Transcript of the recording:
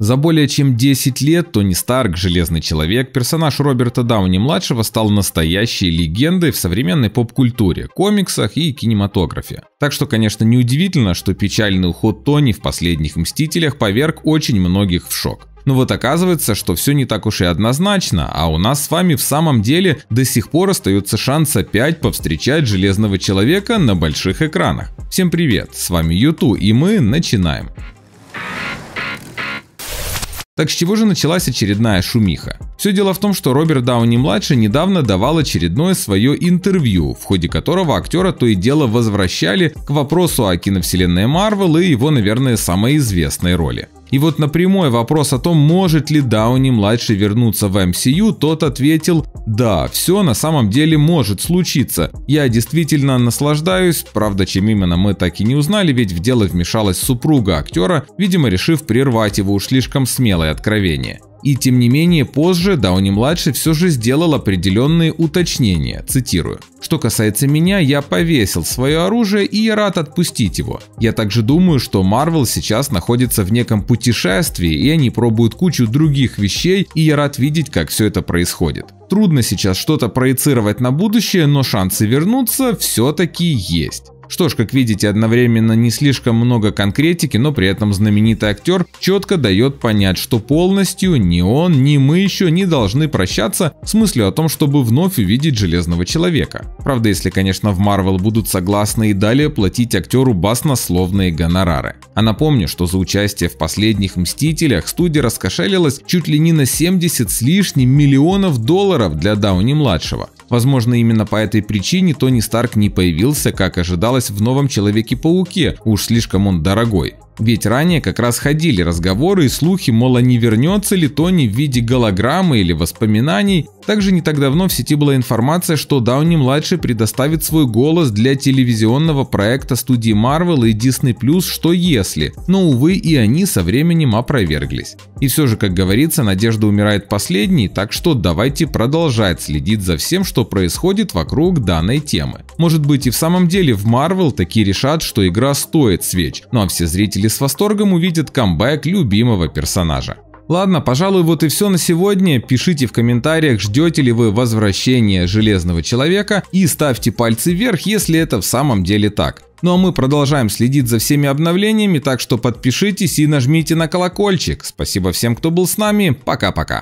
За более чем 10 лет Тони Старк, Железный Человек, персонаж Роберта Дауни-младшего стал настоящей легендой в современной поп-культуре, комиксах и кинематографе. Так что, конечно, неудивительно, что печальный уход Тони в последних «Мстителях» поверг очень многих в шок. Но вот оказывается, что все не так уж и однозначно, а у нас с вами в самом деле до сих пор остается шанс опять повстречать Железного Человека на больших экранах. Всем привет, с вами Юту и мы начинаем. Так с чего же началась очередная шумиха? Все дело в том, что Роберт Дауни-младший недавно давал очередное свое интервью, в ходе которого актера то и дело возвращали к вопросу о киновселенной Марвел и его, наверное, самой известной роли. И вот на прямой вопрос о том, может ли Дауни-младший вернуться в MCU, тот ответил «Да, все на самом деле может случиться. Я действительно наслаждаюсь, правда, чем именно мы так и не узнали, ведь в дело вмешалась супруга актера, видимо, решив прервать его уж слишком смелое откровение». И тем не менее, позже Дауни-младший все же сделал определенные уточнения, цитирую. «Что касается меня, я повесил свое оружие и я рад отпустить его. Я также думаю, что Марвел сейчас находится в неком путешествии, и они пробуют кучу других вещей, и я рад видеть, как все это происходит. Трудно сейчас что-то проецировать на будущее, но шансы вернуться все-таки есть. Что ж, как видите, одновременно не слишком много конкретики, но при этом знаменитый актер четко дает понять, что полностью ни он, ни мы еще не должны прощаться с мыслью о том, чтобы вновь увидеть Железного Человека. Правда, если, конечно, в Марвел будут согласны и далее платить актеру баснословные гонорары. А напомню, что за участие в последних «Мстителях» студия раскошелилась чуть ли не на 70 с лишним миллионов долларов для Дауни-младшего. Возможно, именно по этой причине Тони Старк не появился, как ожидалось сказалось в новом Человеке-пауке, уж слишком он дорогой. Ведь ранее как раз ходили разговоры и слухи, мол, а не вернется ли Тони в виде голограммы или воспоминаний. Также не так давно в сети была информация, что Дауни-младший предоставит свой голос для телевизионного проекта студии Marvel и Disney+, что если. Но, увы, и они со временем опроверглись. И все же, как говорится, надежда умирает последней, так что давайте продолжать следить за всем, что происходит вокруг данной темы. Может быть и в самом деле в Marvel такие решат, что игра стоит свеч, ну а все зрители зрители с восторгом увидят камбэк любимого персонажа. Ладно, пожалуй, вот и все на сегодня. Пишите в комментариях, ждете ли вы возвращения Железного Человека и ставьте пальцы вверх, если это в самом деле так. Ну а мы продолжаем следить за всеми обновлениями, так что подпишитесь и нажмите на колокольчик. Спасибо всем, кто был с нами. Пока-пока.